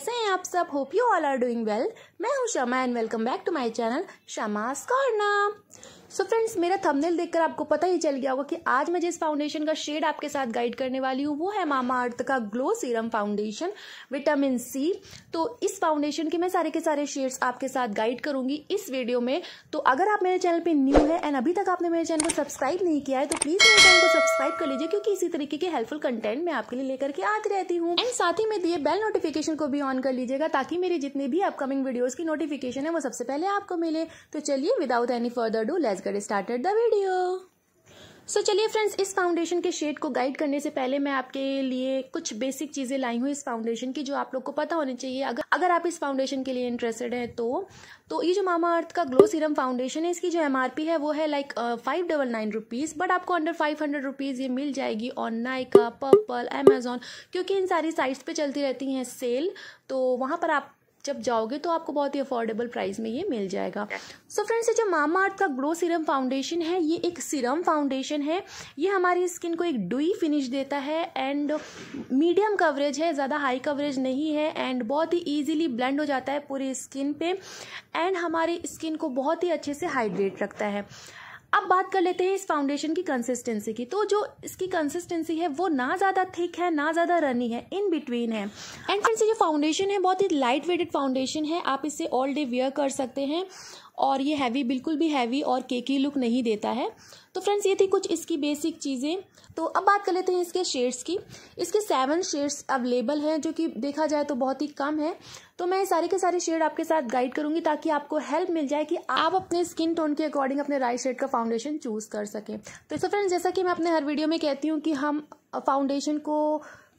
कैसे हैं आप सब hope you all are doing well मैं हूं Shama and welcome back to my channel Shama corner so so friends मेरा थंबनेल देखकर आपको पता ही चल गया होगा कि आज मैं जिस फाउंडेशन का शेड आपके साथ गाइड करने वाली हूँ वो है मामा अर्थ का glow serum foundation vitamin C तो इस फाउंडेशन के मैं सारे के सारे शेड्स आपके साथ गाइड करूंगी इस वीडियो में तो अगर आप मेरे चैनल पे न्यू है एंड अभी तक आपने मेरे चैनल को सब्सक्राइब नहीं किया है तो प्लीज मेरे चैनल को सब्सक्राइब कर लीजिए क्योंकि इसी तरीके के हेल्पफुल कंटेंट मैं आपके लिए लेकर के आती रहती हूँ एंड साथ ही में दिए बेल नोटिफिकेशन को भी ऑन कर लीजिएगा ताकि मेरे जितने भी अपकमिंग वीडियोज की नोटिफिकेशन है वो सबसे पहले आपको मिले तो चलिए without any further do less let's get started the video so चलिए फ्रेंड्स इस फाउंडेशन के शेड को गाइड करने से पहले मैं आपके लिए कुछ बेसिक चीज़ें लाई हूँ इस फाउंडेशन की जो आप लोग को पता होनी चाहिए अगर अगर आप इस फाउंडेशन के लिए इंटरेस्टेड हैं तो तो ये जो मामा अर्थ का ग्लो सीरम फाउंडेशन है इसकी जो एमआरपी है वो है like five double nine rupees but आपको अंडर फाइव हंड्रेड रुपीज़ ये मिल जाएगी ऑन नाइका पर्पल अमेजोन क्योंकि इन सारी साइट्स पर चलती रहती हैं सेल तो वहाँ पर आप जब जाओगे तो आपको बहुत ही अफोर्डेबल प्राइस में ये मिल जाएगा सो फ्रेंड्स ये जो मामा अर्थ का ग्लो सीरम फाउंडेशन है ये एक सीरम फाउंडेशन है ये हमारी स्किन को एक डुई फिनिश देता है एंड मीडियम कवरेज है ज़्यादा हाई कवरेज नहीं है एंड बहुत ही ईजिली ब्लेंड हो जाता है पूरी स्किन पे एंड हमारी स्किन को बहुत ही अच्छे से हाइड्रेट रखता है अब बात कर लेते हैं इस फाउंडेशन की कंसिस्टेंसी की तो जो इसकी कंसिस्टेंसी है वो ना ज़्यादा थिक है ना ज़्यादा रनी है इन बिटवीन है एंड फ्रेंड्स ये जो फाउंडेशन है बहुत ही लाइट वेटेड फाउंडेशन है आप इसे ऑल डे वेयर कर सकते हैं और ये हैवी बिल्कुल भी हैवी और केकी लुक नहीं देता है तो फ्रेंड्स ये थी कुछ इसकी बेसिक चीज़ें तो अब बात कर लेते हैं इसके शेड्स की इसके सेवन शेड्स अवेलेबल हैं जो कि देखा जाए तो बहुत ही कम है तो मैं सारे के सारे शेड आपके साथ गाइड करूंगी ताकि आपको हेल्प मिल जाए कि आप अपने स्किन टोन के अकॉर्डिंग अपने राइट शेड का फाउंडेशन चूज़ कर सकें तो इससे फ्रेंड्स जैसा कि मैं अपने हर वीडियो में कहती हूँ कि हम फाउंडेशन को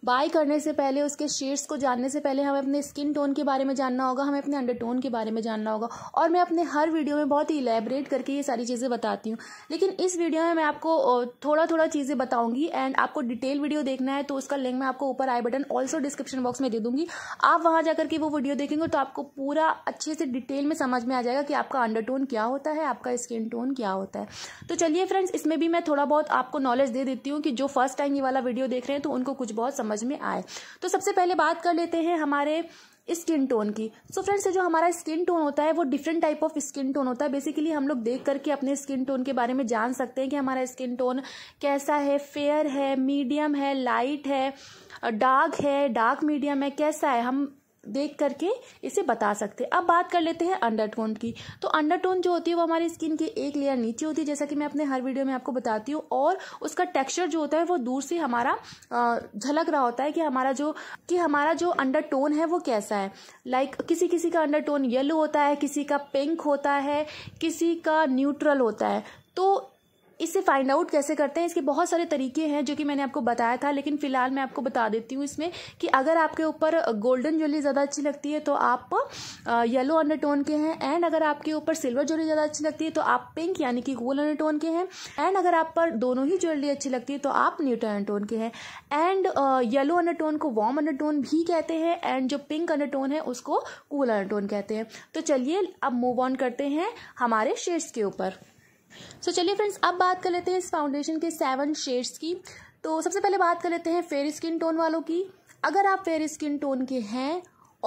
बाय करने से पहले उसके शेड्स को जानने से पहले हमें अपने स्किन टोन के बारे में जानना होगा हमें अपने अंडर टोन के बारे में जानना होगा और मैं अपने हर वीडियो में बहुत ही इलेबरेट करके ये सारी चीज़ें बताती हूँ लेकिन इस वीडियो में मैं आपको थोड़ा थोड़ा चीज़ें बताऊँगी एंड आपको डिटेल वीडियो देखना है तो उसका लिंक मैं आपको ऊपर i button also description box में दे दूँगी आप वहाँ जाकर के वो वीडियो देखेंगे तो आपको पूरा अच्छे से डिटेल में समझ में आ जाएगा कि आपका अंडर टोन क्या होता है आपका स्किन टोन क्या होता है तो चलिए फ्रेंड्स इसमें भी मैं थोड़ा बहुत आपको नॉलेज दे देती हूँ कि जो फर्स्ट टाइम ये वाला वीडियो देख रहे हैं तो उनको कुछ बहुत समझ समझ में आए तो सबसे पहले बात कर लेते हैं हमारे स्किन टोन की सो so फ्रेंड्स जो हमारा स्किन टोन होता है वो different type of skin tone होता है बेसिकली हम लोग देख करके अपने स्किन टोन के बारे में जान सकते हैं कि हमारा स्किन टोन कैसा है फेयर है मीडियम है लाइट है डार्क है डार्क मीडियम है कैसा है हम देख करके इसे बता सकते हैं अब बात कर लेते हैं अंडरटोन की तो अंडरटोन जो होती है वो हमारी स्किन के एक लेयर नीचे होती है जैसा कि मैं अपने हर वीडियो में आपको बताती हूँ और उसका टेक्सचर जो होता है वो दूर से हमारा झलक रहा होता है कि हमारा जो कि हमारा जो अंडरटोन है वो कैसा है लाइक like, किसी किसी का अंडर येलो होता है किसी का पिंक होता है किसी का न्यूट्रल होता है तो इसे फाइंड आउट कैसे करते हैं इसके बहुत सारे तरीके हैं जो कि मैंने आपको बताया था लेकिन फिलहाल मैं आपको बता देती हूँ इसमें कि अगर आपके ऊपर गोल्डन ज्वेलरी ज़्यादा अच्छी लगती है तो आप येलो अंडरटोन के हैं एंड अगर आपके ऊपर सिल्वर ज्वेलरी ज़्यादा अच्छी लगती है तो आप पिंक यानी कि गोल्ड अंडरटोन के हैं एंड अगर आप पर दोनों ही ज्वेलरी अच्छी लगती है तो आप न्यूट्रल अंडरटोन के हैं एंड येलो अंडरटोन को वार्म अंडरटोन भी कहते हैं एंड जो पिंक अंडरटोन है उसको कूल अंडरटोन कहते हैं तो चलिए अब मूव ऑन करते हैं हमारे शेड्स के ऊपर सो so, चलिए फ्रेंड्स अब बात कर लेते हैं इस फाउंडेशन के सेवन शेड्स की तो सबसे पहले बात कर लेते हैं फेयर स्किन टोन वालों की अगर आप फेयर स्किन टोन के हैं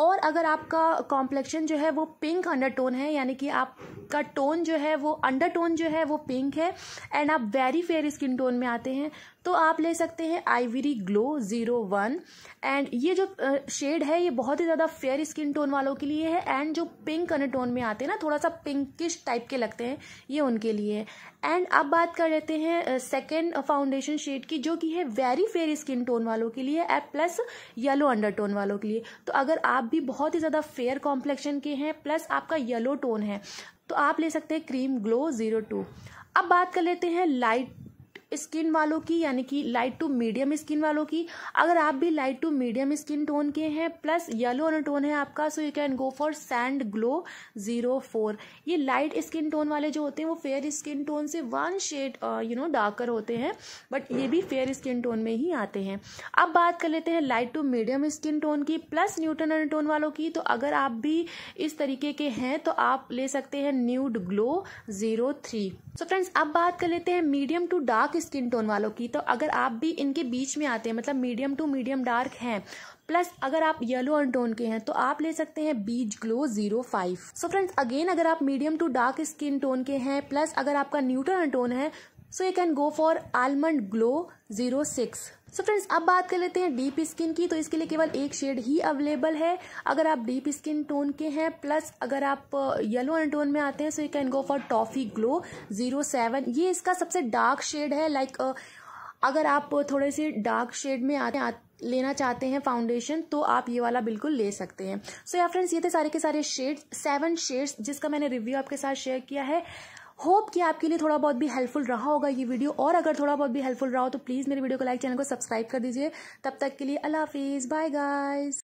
और अगर आपका कॉम्प्लेक्शन जो है वो पिंक अंडर टोन है यानी कि आप का टोन जो है वो अंडर टोन जो है वो पिंक है एंड आप वेरी फेयर स्किन टोन में आते हैं तो आप ले सकते हैं ivory glow zero one and ये जो शेड है ये बहुत ही ज़्यादा फेयर स्किन टोन वालों के लिए है एंड जो पिंक अंडर टोन में आते हैं ना थोड़ा सा पिंकिश टाइप के लगते हैं ये उनके लिए एंड अब बात कर लेते हैं सेकेंड फाउंडेशन शेड की जो कि है वेरी फेयर स्किन टोन वालों के लिए and plus yellow undertone वालों के लिए तो अगर आप भी बहुत ही ज़्यादा फेयर कॉम्प्लेक्शन के हैं प्लस आपका येलो टोन है तो आप ले सकते हैं क्रीम ग्लो ज़ीरो टू अब बात कर लेते हैं लाइट स्किन वालों की यानी कि लाइट टू मीडियम स्किन वालों की अगर आप भी light to medium skin tone के हैं प्लस येलो टोन है आपका so you can go for sand glow zero four ये लाइट स्किन टोन वाले जो होते हैं वो फेयर स्किन टोन से one shade you know darker होते हैं बट ये भी फेयर स्किन टोन में ही आते हैं अब बात कर लेते हैं light to medium skin tone की प्लस न्यूटन एंड टोन वालों की तो अगर आप भी इस तरीके के हैं तो आप ले सकते हैं nude glow zero three so friends अब बात कर लेते हैं medium to dark skin tone वालों की तो अगर आप भी इनके बीच में आते हैं मतलब मीडियम टू मीडियम डार्क हैं प्लस अगर आप येलो एंड टोन के हैं तो आप ले सकते हैं beach glow zero five so friends again अगर आप medium to dark skin tone के हैं प्लस अगर आपका न्यूट्रल एंड टोन है so you can go for almond glow zero six so friends अब बात कर लेते हैं डीप स्किन की तो इसके लिए केवल एक शेड ही अवेलेबल है अगर आप डीप स्किन टोन के हैं प्लस अगर आप येलो एंड टोन में आते हैं so you can go for toffee glow zero seven ये इसका सबसे डार्क शेड है लाइक like, uh, अगर आप थोड़े से डार्क शेड में आते हैं लेना चाहते हैं फाउंडेशन तो आप ये वाला बिल्कुल ले सकते हैं सो या फ्रेंड्स ये थे सारे के सारे शेड सेवन शेड्स जिसका मैंने रिव्यू आपके साथ शेयर किया है होप कि आपके लिए थोड़ा बहुत भी हेल्पफुल रहा होगा ये वीडियो और अगर थोड़ा बहुत भी हेल्पफुल रहा हो तो प्लीज़ मेरे वीडियो को लाइक चैनल को सब्सक्राइब कर दीजिए तब तक के लिए अल्लाह हाफिज़ बाय गाइज